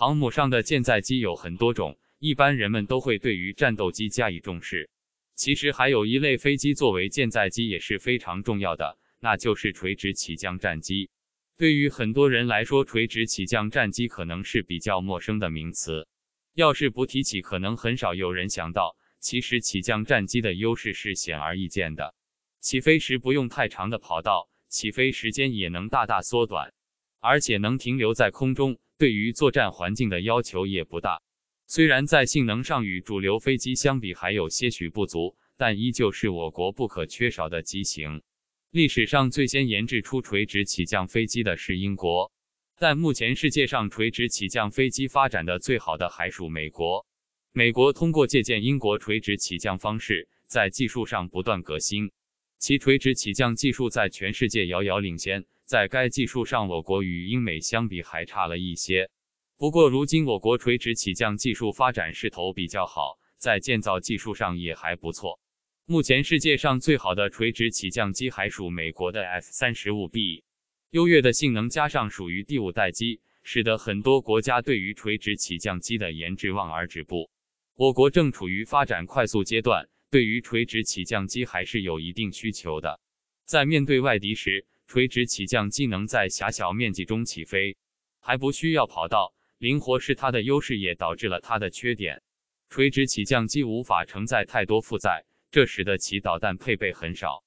航母上的舰载机有很多种，一般人们都会对于战斗机加以重视。其实还有一类飞机作为舰载机也是非常重要的，那就是垂直起降战机。对于很多人来说，垂直起降战机可能是比较陌生的名词。要是不提起，可能很少有人想到。其实起降战机的优势是显而易见的：起飞时不用太长的跑道，起飞时间也能大大缩短，而且能停留在空中。对于作战环境的要求也不大，虽然在性能上与主流飞机相比还有些许不足，但依旧是我国不可缺少的机型。历史上最先研制出垂直起降飞机的是英国，但目前世界上垂直起降飞机发展的最好的还属美国。美国通过借鉴英国垂直起降方式，在技术上不断革新，其垂直起降技术在全世界遥遥领先。在该技术上，我国与英美相比还差了一些。不过，如今我国垂直起降技术发展势头比较好，在建造技术上也还不错。目前，世界上最好的垂直起降机还属美国的 F 三十五 B，优越的性能加上属于第五代机，使得很多国家对于垂直起降机的研制望而止步。我国正处于发展快速阶段，对于垂直起降机还是有一定需求的。在面对外敌时，垂直起降机能在狭小面积中起飞，还不需要跑道，灵活是它的优势，也导致了它的缺点。垂直起降机无法承载太多负载，这使得其导弹配备很少，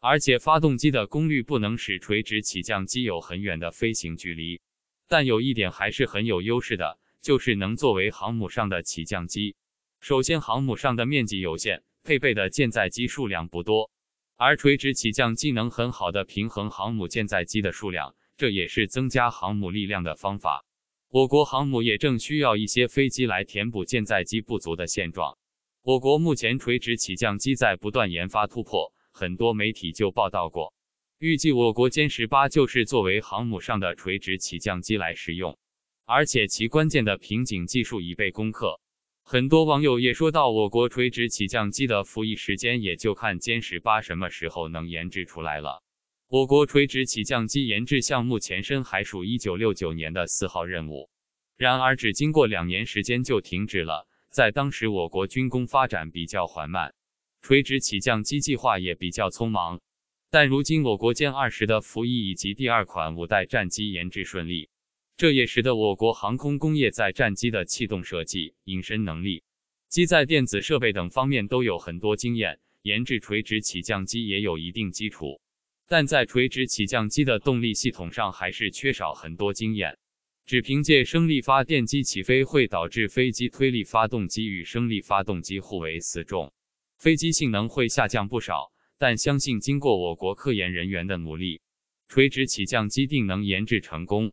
而且发动机的功率不能使垂直起降机有很远的飞行距离。但有一点还是很有优势的，就是能作为航母上的起降机。首先，航母上的面积有限，配备的舰载机数量不多。而垂直起降既能很好的平衡航母舰载机的数量，这也是增加航母力量的方法。我国航母也正需要一些飞机来填补舰载机不足的现状。我国目前垂直起降机在不断研发突破，很多媒体就报道过，预计我国歼十八就是作为航母上的垂直起降机来使用，而且其关键的瓶颈技术已被攻克。很多网友也说到，我国垂直起降机的服役时间也就看歼十八什么时候能研制出来了。我国垂直起降机研制项目前身还属1969年的四号任务，然而只经过两年时间就停止了。在当时，我国军工发展比较缓慢，垂直起降机计划也比较匆忙。但如今，我国歼二十的服役以及第二款五代战机研制顺利。这也使得我国航空工业在战机的气动设计、隐身能力、机载电子设备等方面都有很多经验，研制垂直起降机也有一定基础，但在垂直起降机的动力系统上还是缺少很多经验。只凭借升力发电机起飞会导致飞机推力发动机与升力发动机互为死重，飞机性能会下降不少。但相信经过我国科研人员的努力，垂直起降机定能研制成功。